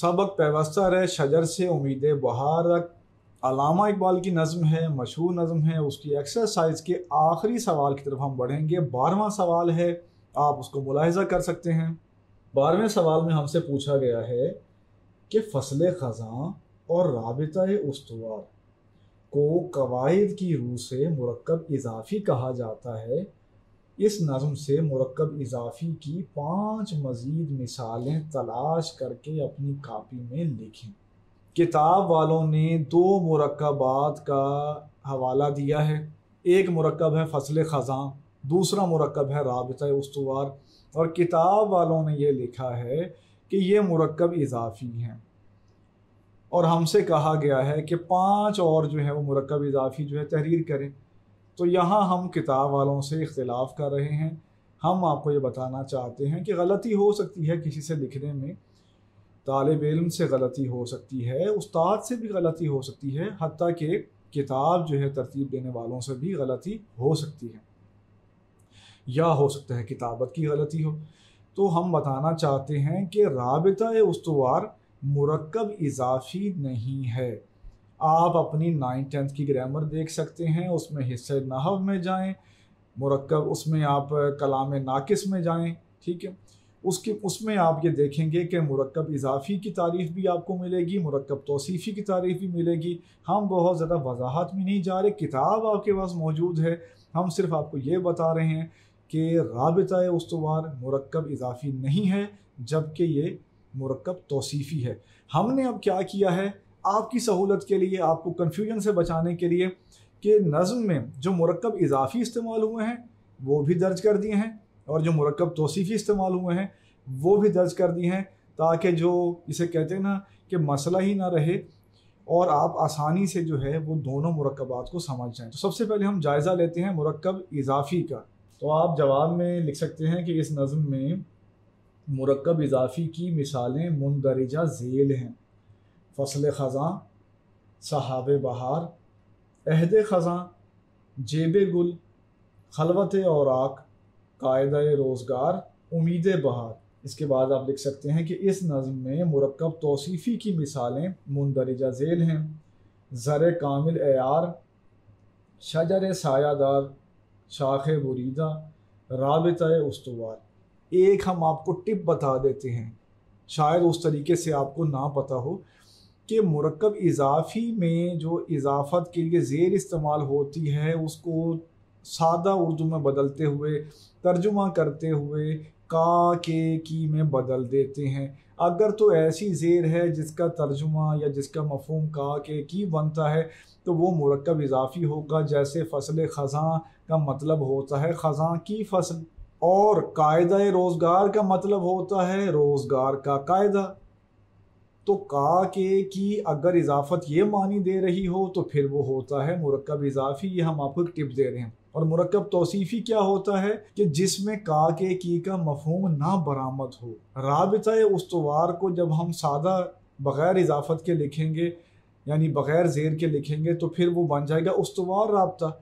सबक पैवस्ता रहे शजर से उम्मीद बहार रख अलामा इकबाल की नज़म है मशहूर नज़म है उसकी एक्सरसाइज के आखिरी सवाल की तरफ हम बढ़ेंगे बारहवा सवाल है आप उसको मुलाहजा कर सकते हैं बारहवें सवाल में हमसे पूछा गया है कि फसल ख़ज़ा और रबता उसवार को कवायद की रूह से मरकब इजाफी कहा जाता है इस नज़म से मरकब इजाफी की पाँच मज़ीद मिसालें तलाश करके अपनी कापी में लिखें किताब वालों ने दो मरकबात का हवाला दिया है एक मरकब है फसल ख़जा दूसरा मरकब है रबता उसवार और किताब वालों ने यह लिखा है कि ये मरकब इजाफी हैं और हमसे कहा गया है कि पांच और जो है वो मरकब इजाफी जो है तहरीर करें तो यहाँ हम किताब वालों से इख्तलाफ कर रहे हैं हम आपको ये बताना चाहते हैं कि गलती हो सकती है किसी से लिखने में तालब इलम से गलती हो सकती है उस्ताद से भी गलती हो सकती है हती कि किताब जो है तरतीब देने वालों से भी गलती हो सकती है या हो सकता है किताबत की गलती हो तो हम बताना चाहते हैं कि रबता उसवार मरकब इजाफी नहीं है आप अपनी नाइन टेंथ की ग्रामर देख सकते हैं उसमें हिस्से नहव में जाएं मुरक्कब उसमें आप कलाम नाकिस में जाएं ठीक है उसके उसमें आप ये देखेंगे कि मुरक्कब इजाफ़ी की तारीफ़ भी आपको मिलेगी मुरक्कब तोसीफ़ी की तारीफ़ भी मिलेगी हम बहुत ज़्यादा वजाहत में नहीं जा रहे किताब आपके पास मौजूद है हम सिर्फ आपको ये बता रहे हैं कि रबता उसवार मुरक्कब इजाफ़ी नहीं है जबकि ये मुरक्कब तोसीफ़ी है हमने अब क्या किया है आपकी सहूलत के लिए आपको कन्फ्यूजन से बचाने के लिए कि नज़म में जो मरकब इजाफी इस्तेमाल हुए हैं वो भी दर्ज कर दिए हैं और जो मरकब तोसीफ़ी इस्तेमाल हुए हैं वो भी दर्ज कर दिए हैं ताकि जो इसे कहते हैं ना कि मसला ही ना रहे और आप आसानी से जो है वो दोनों मरकबात को समझ जाएँ तो सबसे पहले हम जायज़ा लेते हैं मरकब इजाफी का तो आप जवाब में लिख सकते हैं कि इस नज़म में मरकब इजाफी की मिसालें मुंदरजा झेल हैं फसल ख़ज़ां सहाब बहार अहद ख़ज़ां जेब गुल खलवत और आक कायद रोज़गार उम्मीद बहार इसके बाद आप लिख सकते हैं कि इस नज़म में मरकब तोसीफ़ी की मिसालें मंदरजा झेल हैं ज़र कामिल एार शजर सायादार शाख बुरीदा रबत उसवार एक हम आपको टिप बता देते हैं शायद उस तरीके से आपको ना पता हो के मरकब इजाफी में जो इजाफत के लिए ज़ेर इस्तेमाल होती है उसको सादा उर्दू में बदलते हुए तर्जुमा करते हुए का के की में बदल देते हैं अगर तो ऐसी ज़ेर है जिसका तर्जुमा या जिसका मफहम का के की बनता है तो वो मरकब इजाफी होगा जैसे फसल ख़जा का मतलब होता है ख़जा की फसल और कायदा रोज़गार का मतलब होता है रोज़गार का कायदा तो का के कि अगर इजाफत ये मानी दे रही हो तो फिर वो होता है मुरकब इजाफी ये हम आपको टिप दे रहे हैं और मरकब तोसीफ़ी क्या होता है कि जिसमें का के की का मफहम ना बरामद हो रबता उसवार को जब हम सादा बग़ैर इजाफत के लिखेंगे यानी बग़ैर जेर के लिखेंगे तो फिर वो बन जाएगा उसवार रबता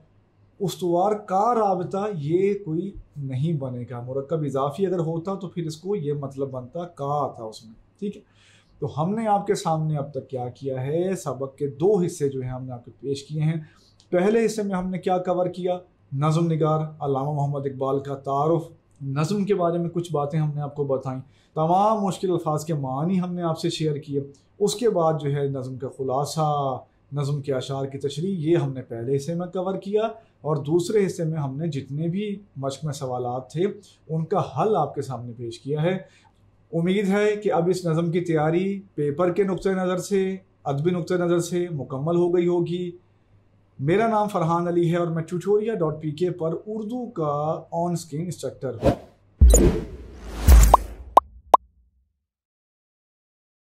उसवार का रबता ये कोई नहीं बनेगा मरकब इजाफी अगर होता तो फिर इसको ये मतलब बनता का आता उसमें ठीक है तो हमने आपके सामने अब तक क्या किया है सबक के दो हिस्से जो है हमने आपके पेश किए हैं पहले हिस्से में हमने क्या कवर किया नज़म नगार अलामा मोहम्मद इकबाल का तारफ़ नज़म के बारे में कुछ बातें हमने आपको बताई तमाम मुश्किल अल्फाज के मानी हमने आपसे शेयर किए उसके बाद जो है नज़म का ख़ुलासा नज़म के अशार की तशरी ये हमने पहले हिस्से में कवर किया और दूसरे हिस्से में हमने जितने भी मशक में सवाल थे उनका हल आपके सामने पेश किया है उम्मीद है कि अब इस नज़म की तैयारी पेपर के नुक़ नज़र से अदबी नुक़ नज़र से मुकम्मल हो गई होगी मेरा नाम फरहान अली है और मैं ट्यूटोरिया डॉट पी के पर उर्दू का ऑन स्क्रीन इंस्ट्रक्टर हूँ